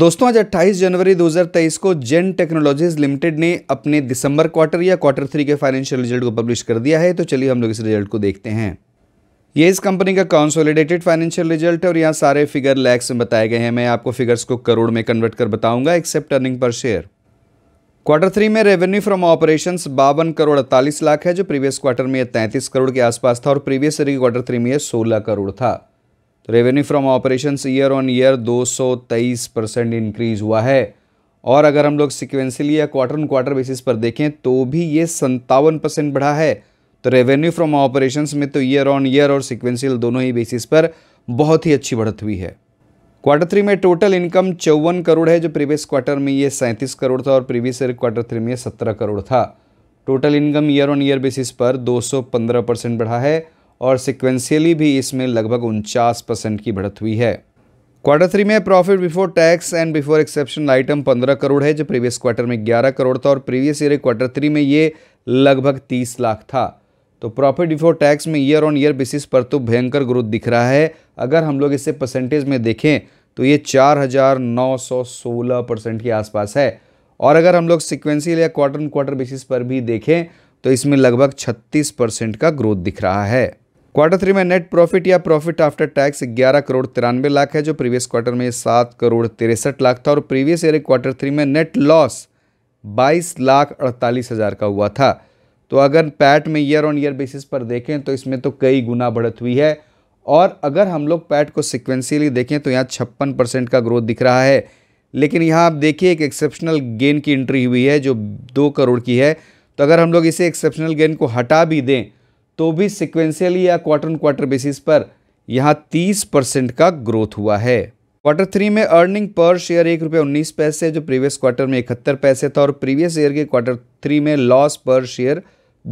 दोस्तों आज 28 जनवरी 2023 को जेन टेक्नोलॉजीज लिमिटेड ने अपने दिसंबर क्वार्टर या क्वार्टर थ्री के फाइनेंशियल रिजल्ट को पब्लिश कर दिया है तो चलिए हम लोग इस रिजल्ट को देखते हैं ये इस कंपनी का कॉन्सोलिडेटेड फाइनेंशियल रिजल्ट है और यहाँ सारे फिगर लैक्स में बताए गए हैं मैं आपको फिगर्स को करोड़ में कन्वर्ट कर बताऊंगा except earning per share quarter three में रेवेन्यू फ्रॉम ऑपरेशन बावन करोड़ अड़तालीस लाख है जो प्रीवियस क्वार्टर में यह तैंतीस करोड़ के आसपास था और प्रीवियस क्वार्टर थ्री में यह सोलह करोड़ था तो revenue from operation year on year 223 percent increase हुआ है और अगर हम लोग सिक्वेंसली या क्वार्टर ऑन क्वार्टर बेसिस पर देखें तो भी ये संतावन परसेंट बढ़ा है तो रेवेन्यू फ्रॉम ऑपरेशन में तो ईयर ऑन ईयर और सिक्वेंसियल दोनों ही बेसिस पर बहुत ही अच्छी बढ़त हुई है क्वार्टर थ्री में टोटल इनकम चौवन करोड़ है जो प्रीवियस क्वार्टर में ये सैंतीस करोड़ था और प्रीवियस ईयर क्वार्टर थ्री में सत्रह करोड़ था total income year on year basis पर दो परसेंट बढ़ा है और सिक्वेंशियली भी इसमें लगभग उनचास परसेंट की बढ़त हुई है क्वार्टर थ्री में profit before tax and before exception item 15 crore है जो प्रीवियस क्वार्टर में 11 करोड़ था और प्रीवियस ईयर क्वार्टर थ्री में ये लगभग 30 लाख था तो प्रॉफिट बिफोर टैक्स में ईयर ऑन ईयर बेसिस पर तो भयंकर ग्रोथ दिख रहा है अगर हम लोग इसे परसेंटेज में देखें तो ये सोलह परसेंट के आसपास है और अगर हम लोग सिक्वेंसियल या क्वार्टर क्वार्टर बेसिस पर भी देखें तो इसमें लगभग 36 परसेंट का ग्रोथ दिख रहा है क्वार्टर थ्री में नेट प्रॉफिट या प्रॉफिट आफ्टर टैक्स 11 करोड़ तिरानवे लाख है जो प्रीवियस क्वार्टर में सात करोड़ तिरसठ लाख था और प्रीवियस ईयर क्वार्टर थ्री में नेट लॉस बाईस लाख अड़तालीस हज़ार का हुआ था तो अगर पैट में ईयर ऑन ईयर बेसिस पर देखें तो इसमें तो कई गुना बढ़त हुई है और अगर हम लोग पैट को सिक्वेंसियली देखें तो यहाँ छप्पन परसेंट का ग्रोथ दिख रहा है लेकिन यहाँ आप देखिए एक एक्सेप्शनल गेन की एंट्री हुई है जो दो करोड़ की है तो अगर हम लोग इसे एक्सेप्शनल गेन को हटा भी दें तो भी सिक्वेंशियली या क्वार्टर ऑन क्वार्टर बेसिस पर यहाँ तीस परसेंट का ग्रोथ हुआ है क्वार्टर थ्री में अर्निंग पर शेयर एक रुपये उन्नीस पैसे जो प्रीवियस क्वार्टर में इकहत्तर पैसे था और प्रीवियस ईयर के क्वार्टर थ्री में लॉस पर शेयर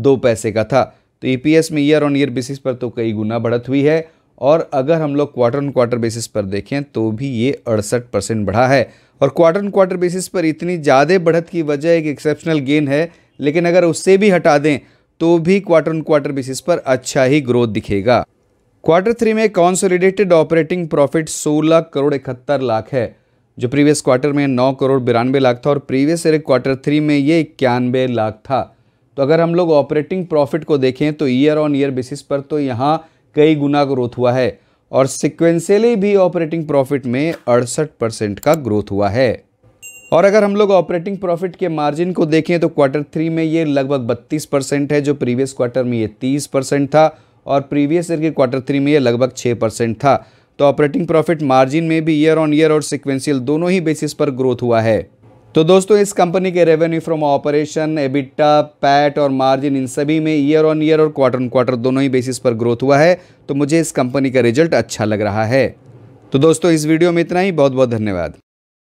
दो पैसे का था तो ईपीएस e में ईयर ऑन ईयर बेसिस पर तो कई गुना बढ़त हुई है और अगर हम लोग क्वार्टर ऑन क्वार्टर बेसिस पर देखें तो भी ये अड़सठ परसेंट बढ़ा है और क्वार्टर ऑन क्वार्टर बेसिस पर इतनी ज़्यादा बढ़त की वजह एक एक्सेप्शनल गेन है लेकिन अगर उससे भी हटा दें तो भी क्वार्टर ऑन क्वार्टर बेसिस पर अच्छा ही ग्रोथ दिखेगा क्वार्टर थ्री में कॉन्सोलिडेटेड ऑपरेटिंग प्रॉफिट 16 करोड़ इकहत्तर लाख है जो प्रीवियस क्वार्टर में 9 करोड़ बिरानवे लाख था और प्रीवियस ईयर क्वार्टर थ्री में ये इक्यानवे लाख था तो अगर हम लोग ऑपरेटिंग प्रॉफिट को देखें तो ईयर ऑन ईयर बेसिस पर तो यहाँ कई गुना ग्रोथ हुआ है और सिक्वेंसियली भी ऑपरेटिंग प्रॉफिट में अड़सठ परसेंट का ग्रोथ हुआ है और अगर हम लोग ऑपरेटिंग प्रॉफिट के मार्जिन को देखें तो क्वार्टर थ्री में ये लगभग बत्तीस परसेंट है जो प्रीवियस क्वार्टर में ये तीस परसेंट था और प्रीवियस ईयर के क्वार्टर थ्री में ये लगभग छः परसेंट था तो ऑपरेटिंग प्रॉफिट मार्जिन में भी ईयर ऑन ईयर और सिक्वेंशियल दोनों ही बेसिस पर ग्रोथ हुआ है तो दोस्तों इस कंपनी के revenue from operation EBITDA PAT और मार्जिन इन सभी में ईयर ऑन ईयर और क्वार्टर ऑन क्वार्टर दोनों ही बेसिस पर ग्रोथ हुआ है तो मुझे इस कंपनी का रिजल्ट अच्छा लग रहा है तो दोस्तों इस वीडियो में इतना ही बहुत बहुत धन्यवाद